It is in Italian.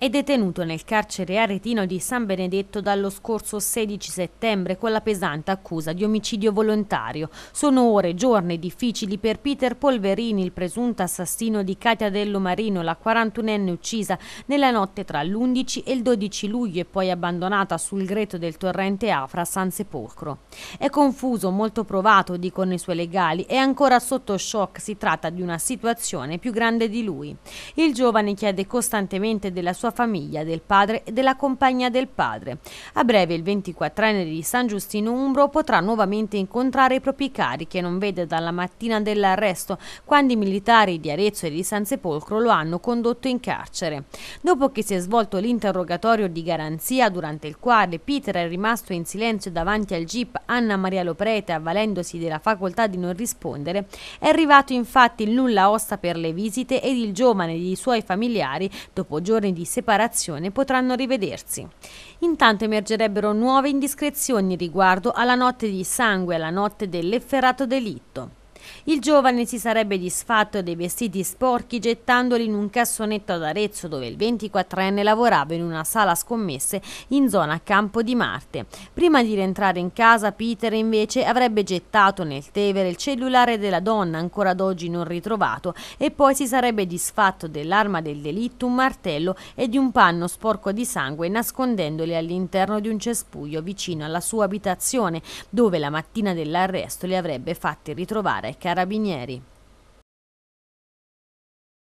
È detenuto nel carcere aretino di San Benedetto dallo scorso 16 settembre con la pesante accusa di omicidio volontario. Sono ore giorni difficili per Peter Polverini, il presunto assassino di Katia Dello Marino, la 41enne uccisa nella notte tra l'11 e il 12 luglio e poi abbandonata sul greto del torrente Afra a San Sepolcro. È confuso, molto provato, dicono i suoi legali, è ancora sotto shock, si tratta di una situazione più grande di lui. Il giovane chiede costantemente della sua sua famiglia, del padre e della compagnia del padre. A breve il 24enne di San Giustino Umbro potrà nuovamente incontrare i propri cari che non vede dalla mattina dell'arresto quando i militari di Arezzo e di San Sepolcro lo hanno condotto in carcere. Dopo che si è svolto l'interrogatorio di garanzia durante il quale Peter è rimasto in silenzio davanti al jeep Anna Maria Loprete avvalendosi della facoltà di non rispondere, è arrivato infatti il nulla osta per le visite ed il giovane e i suoi familiari, dopo giorni di sepolcro, separazione potranno rivedersi. Intanto emergerebbero nuove indiscrezioni riguardo alla notte di sangue, alla notte dell'efferato delitto. Il giovane si sarebbe disfatto dei vestiti sporchi gettandoli in un cassonetto ad Arezzo dove il 24enne lavorava in una sala scommesse in zona Campo di Marte. Prima di rientrare in casa Peter invece avrebbe gettato nel Tevere il cellulare della donna ancora ad oggi non ritrovato e poi si sarebbe disfatto dell'arma del delitto, un martello e di un panno sporco di sangue nascondendoli all'interno di un cespuglio vicino alla sua abitazione dove la mattina dell'arresto li avrebbe fatti ritrovare carabinieri.